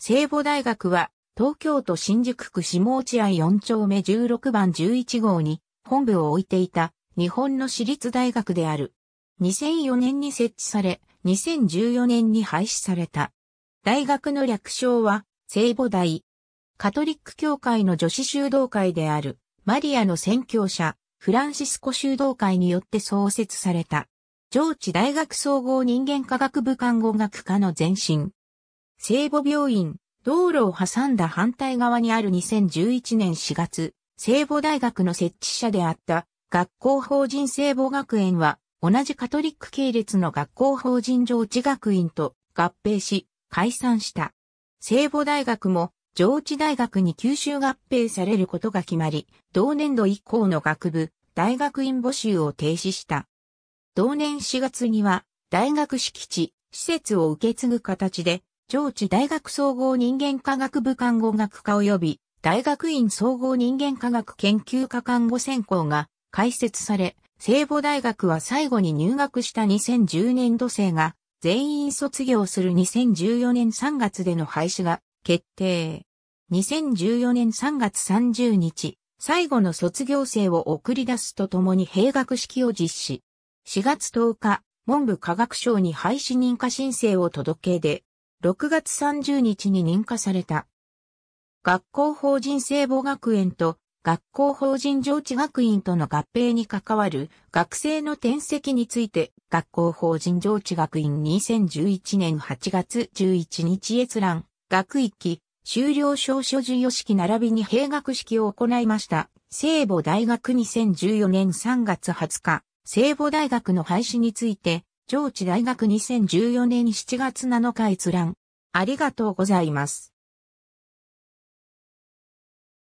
聖母大学は、東京都新宿区下落合4丁目16番11号に本部を置いていた日本の私立大学である。2004年に設置され、2014年に廃止された。大学の略称は、聖母大。カトリック教会の女子修道会である、マリアの宣教者、フランシスコ修道会によって創設された。上智大学総合人間科学部看護学科の前身。聖母病院、道路を挟んだ反対側にある2011年4月、聖母大学の設置者であった学校法人聖母学園は同じカトリック系列の学校法人上智学院と合併し解散した。聖母大学も上智大学に吸収合併されることが決まり、同年度以降の学部、大学院募集を停止した。同年4月には大学敷地、施設を受け継ぐ形で上智大学総合人間科学部看護学科及び大学院総合人間科学研究科看護専攻が開設され、聖母大学は最後に入学した2010年度生が全員卒業する2014年3月での廃止が決定。2014年3月30日、最後の卒業生を送り出すとともに閉学式を実施。4月10日、文部科学省に廃止認可申請を届け出、6月30日に認可された。学校法人聖母学園と学校法人上智学院との合併に関わる学生の転籍について学校法人上智学院2011年8月11日閲覧学域修了証書授与式並びに閉学式を行いました。聖母大学2014年3月20日、聖母大学の廃止について上智大学2014年7月7日閲覧。ありがとうございます。